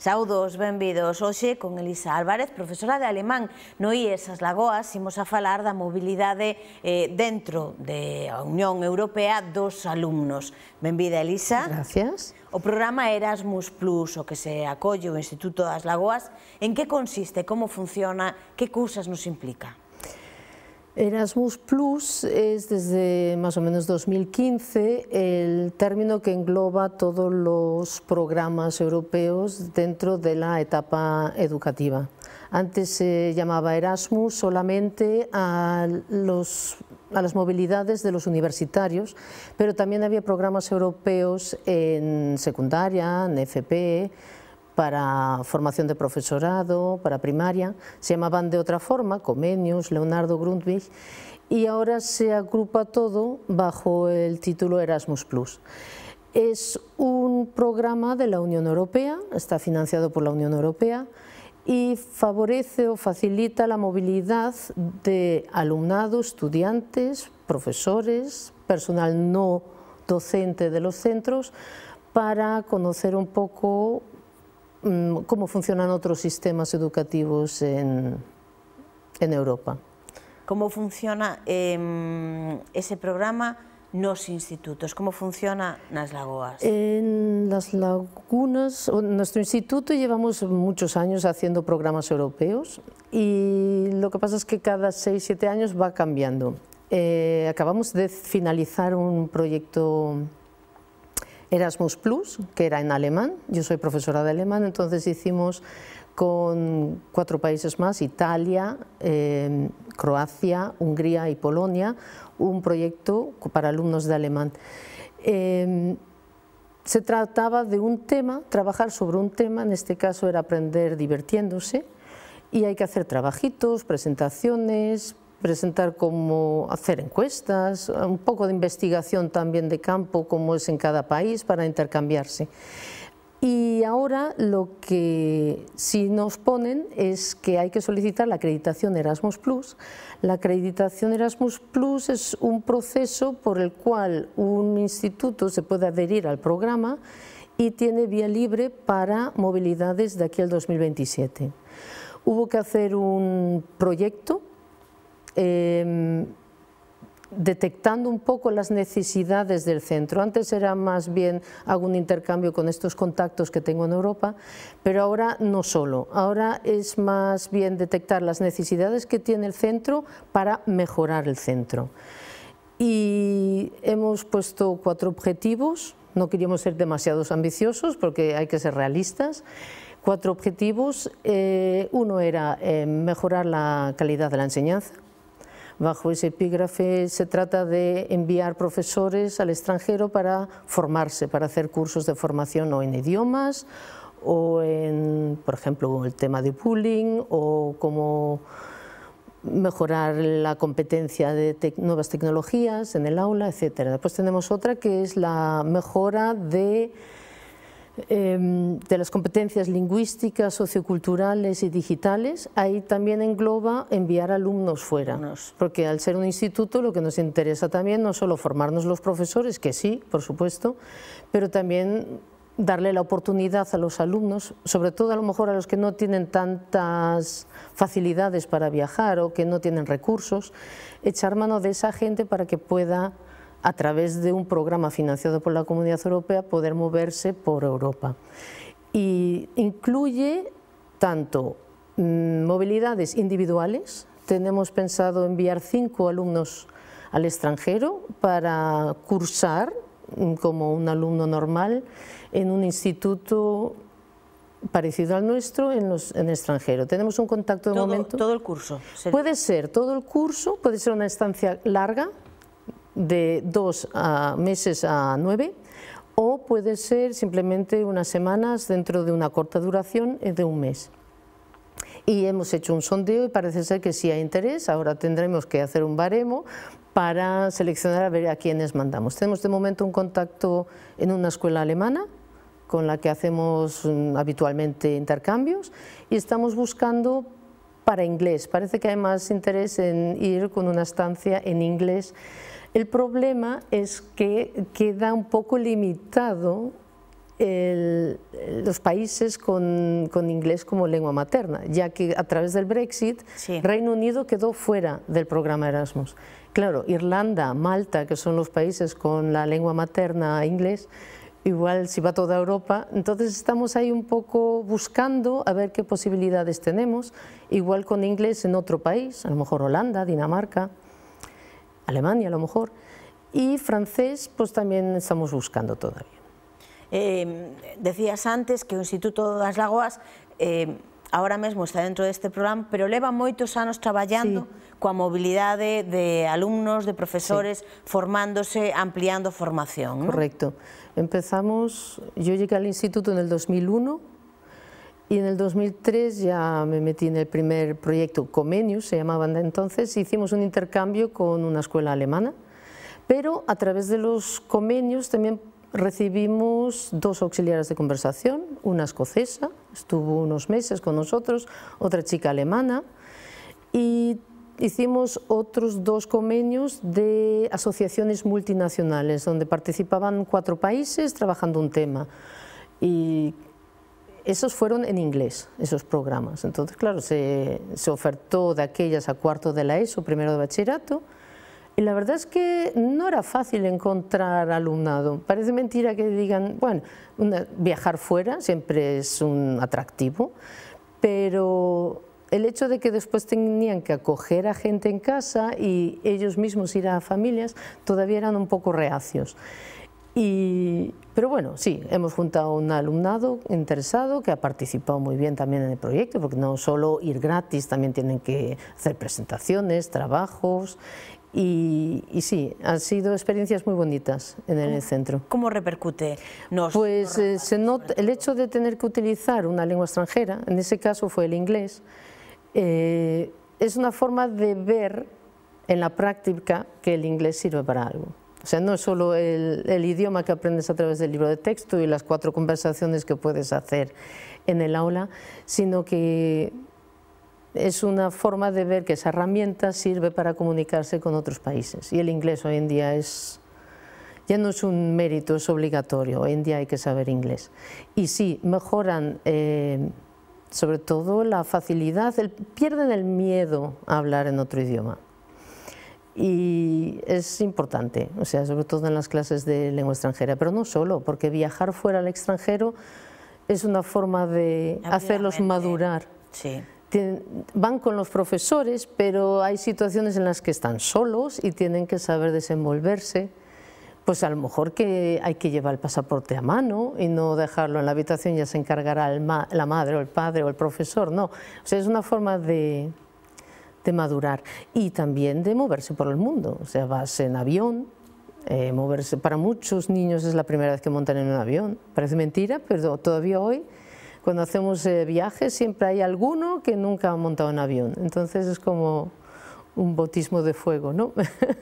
Saudos, benvidos. Hoxe con Elisa Álvarez, profesora de alemán no IES As Lagoas, imos a falar da mobilidade eh, dentro da de Unión Europea dos alumnos. Benvida, Elisa. Gracias. O programa Erasmus Plus, o que se acolle o Instituto das Lagoas, en que consiste, como funciona, que cousas nos implica? Erasmus Plus es desde más o menos 2015 el término que engloba todos los programas europeos dentro de la etapa educativa. Antes se llamaba Erasmus solamente a, a las movilidades de los universitarios, pero también había programas europeos en secundaria, en FP, para formación de profesorado, para primaria, se llamaban de otra forma, Comenius, Leonardo Grundtvig, y ahora se agrupa todo bajo el título Erasmus+. Es un programa de la Unión Europea, está financiado por la Unión Europea, y favorece o facilita la movilidad de alumnado, estudiantes, profesores, personal no docente de los centros, para conocer un poco Mm, cómo funcionan otros sistemas educativos en, Europa. ¿Cómo funciona em, ese programa? los institutos? ¿Cómo funciona Las Lagoas? En Las Lagunas, en nuestro instituto llevamos muchos años haciendo programas europeos y lo que pasa es que cada 6-7 años va cambiando. Eh, acabamos de finalizar un proyecto Erasmus Plus, que era en alemán, yo soy profesora de alemán, entonces hicimos con cuatro países más, Italia, em, Croacia, Hungría y Polonia, un proyecto para alumnos de alemán. Em, se trataba de un tema, trabajar sobre un tema, en este caso era aprender divirtiéndose, y hay que hacer trabajitos, presentaciones, presentar cómo hacer encuestas, un poco de investigación también de campo, como es en cada país, para intercambiarse. Y ahora lo que si nos ponen es que hay que solicitar la acreditación Erasmus Plus. La acreditación Erasmus Plus es un proceso por el cual un instituto se puede adherir al programa y tiene vía libre para movilidades de aquí al 2027. Hubo que hacer un proyecto Em, detectando un poco las necesidades del centro. Antes era más bien hago un intercambio con estos contactos que tengo en Europa, pero ahora no solo. Ahora es más bien detectar las necesidades que tiene el centro para mejorar el centro. Y hemos puesto cuatro objetivos, no queríamos ser demasiados ambiciosos porque hay que ser realistas, cuatro objetivos. Eh, uno era eh, mejorar la calidad de la enseñanza, Bajo ese epígrafe se trata de enviar profesores al extranjero para formarse, para hacer cursos de formación o en idiomas o en, por ejemplo, el tema de pooling o cómo mejorar la competencia de nuevas tecnologías en el aula, etc. Después tenemos otra que es la mejora de Em, de las competencias lingüísticas, socioculturales y digitales, ahí también engloba enviar alumnos fuera. Porque al ser un instituto lo que nos interesa también no solo formarnos los profesores, que sí, por supuesto, pero también darle la oportunidad a los alumnos, sobre todo a lo mejor a los que no tienen tantas facilidades para viajar o que no tienen recursos, echar mano de esa gente para que pueda a través de un programa financiado por la Comunidad Europea, poder moverse por Europa. Y incluye tanto mm, movilidades individuales, tenemos pensado enviar cinco alumnos al extranjero para cursar mm, como un alumno normal en un instituto parecido al nuestro en, los, extranjero. Tenemos un contacto de momento. Todo el curso. Puede ser todo el curso, puede ser una estancia larga, de dos a meses a nueve o puede ser simplemente unas semanas dentro de una corta duración de un mes. Y hemos hecho un sondeo y parece ser que sí hay interés, ahora tendremos que hacer un baremo para seleccionar a ver a quiénes mandamos. Tenemos de momento un contacto en una escuela alemana con la que hacemos mm, habitualmente intercambios y estamos buscando para inglés. Parece que hay más interés en ir con una estancia en inglés el problema es que queda un poco limitado los países con, inglés como lengua materna, ya que a través del Brexit Reino Unido quedó fuera del programa Erasmus. Claro, Irlanda, Malta, que son los países con la lengua materna inglés, igual si va toda Europa, entonces estamos ahí un poco buscando a ver qué posibilidades tenemos, igual con inglés en otro país, a lo mejor Holanda, Dinamarca. Alemania a lo mejor, y francés pues también estamos buscando todavía. Em, decías antes que el Instituto das Lagoas eh, ahora mismo está dentro de este programa, pero lleva moitos anos traballando con coa mobilidade de alumnos, de profesores, formándose, ampliando formación. Correcto. Empezamos, yo llegué al instituto en el 2001, y en el 2003 ya me metí en el primer proyecto Comenius, se llamaban de entonces, e hicimos un intercambio con una escuela alemana, pero a través de los Comenius también recibimos dos auxiliares de conversación, una escocesa, estuvo unos meses con nosotros, otra chica alemana, y hicimos otros dos Comenius de asociaciones multinacionales, donde participaban cuatro países trabajando un tema. Y esos fueron en inglés, esos programas. Entonces, claro, se, se, ofertó de aquellas a cuarto de la ESO, primero de bachillerato, y la verdad es que no era fácil encontrar alumnado. Parece mentira que digan, bueno, viajar fuera siempre es un atractivo, pero el hecho de que después tenían que acoger a gente en casa y ellos mismos ir a familias, todavía eran un poco reacios. Y, pero bueno, sí, hemos juntado un alumnado interesado que ha participado muy bien también en el proyecto, porque no solo ir gratis, también tienen que hacer presentaciones, trabajos. Y, sí, han sido experiencias muy bonitas en el centro. ¿Cómo repercute? pues eh, se nota, el hecho de tener que utilizar una lengua extranjera, en ese caso fue el inglés, eh, es una forma de ver en la práctica que el inglés sirve para algo. O sea, no es solo el, idioma que aprendes a través del libro de texto y las cuatro conversaciones que puedes hacer en el aula, sino que es una forma de ver que esa herramienta sirve para comunicarse con otros países. Y el inglés hoy en día ya no es un mérito, es obligatorio. Hoy en día hay que saber inglés. Y sí, mejoran... Eh, sobre todo la facilidad, pierden el miedo a hablar en otro idioma y es importante, o sea, sobre todo en las clases de lengua extranjera, pero no solo, porque viajar fuera al extranjero es una forma de hacerlos madurar. Sí. van con los profesores, pero hay situaciones en las que están solos y tienen que saber desenvolverse. Pues a lo mejor que hay que llevar el pasaporte a mano y no dejarlo en la habitación, ya se encargará la madre o el padre o el profesor, no. O sea, es una forma de, madurar y también de moverse por el mundo. O sea, vas en avión, eh, moverse. Para muchos niños es la primera vez que montan en un avión. Parece mentira, pero todavía hoy, cuando hacemos eh, viajes, siempre hay alguno que nunca ha montado en avión. Entonces es como un bautismo de fuego, ¿no?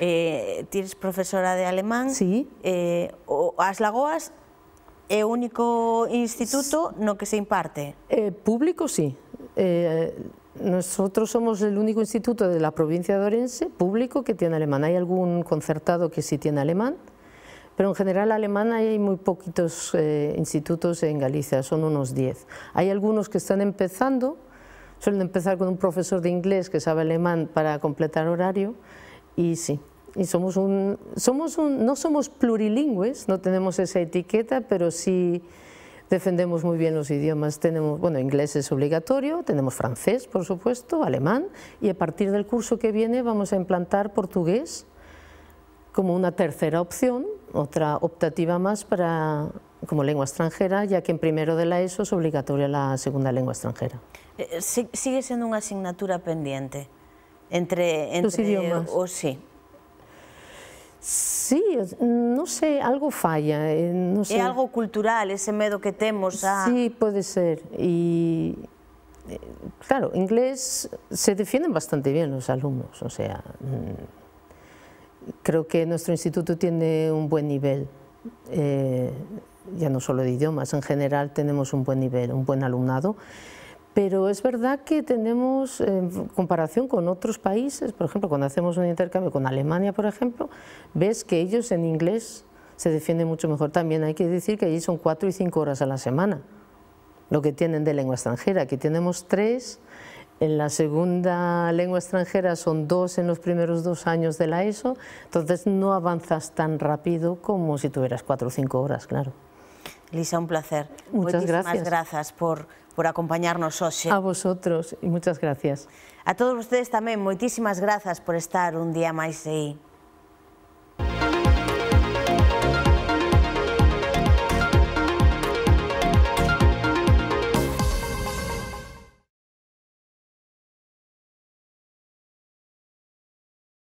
Eh, ¿Tienes profesora de alemán? Sí. o lagoas? ¿El único instituto no que se imparte? público, sí. Nosotros somos el único instituto de la provincia de Orense público que tiene alemán. Hay algún concertado que sí tiene alemán, pero en general alemán hay muy poquitos eh, institutos en Galicia, son unos 10. Hay algunos que están empezando, suelen empezar con un profesor de inglés que sabe alemán para completar horario y sí. Y somos un, somos un, no somos plurilingües, no tenemos esa etiqueta, pero sí defendemos muy bien los idiomas, tenemos, bueno, inglés es obligatorio, tenemos francés, por supuesto, alemán, y a partir del curso que viene vamos a implantar portugués como una tercera opción, otra optativa más para como lengua extranjera, ya que en primero de la ESO es obligatoria la segunda lengua extranjera. Eh, sigue siendo una asignatura pendiente entre, entre los idiomas. O, sí, Sí, no sé, algo falla. Eh, no sé. algo cultural ese miedo que tenemos? Sí, puede ser. Y, eh, claro, inglés se defienden bastante bien los alumnos, o sea, mm, creo que nuestro instituto tiene un buen nivel, eh, ya no solo de idiomas, en general tenemos un buen nivel, un buen alumnado. Pero es verdad que tenemos, en comparación con otros países, por ejemplo, cuando hacemos un intercambio con Alemania, por ejemplo, ves que ellos en inglés se defienden mucho mejor. También hay que decir que allí son cuatro y cinco horas a la semana, lo que tienen de lengua extranjera. Aquí tenemos tres, en la segunda lengua extranjera son dos en los primeros dos años de la ESO, entonces no avanzas tan rápido como si tuvieras cuatro o cinco horas, claro. Lisa, un placer. Muchas Muchísimas gracias. por, por acompañarnos hoxe. A vosotros y muchas gracias. A todos ustedes también, muchísimas gracias por estar un día más ahí.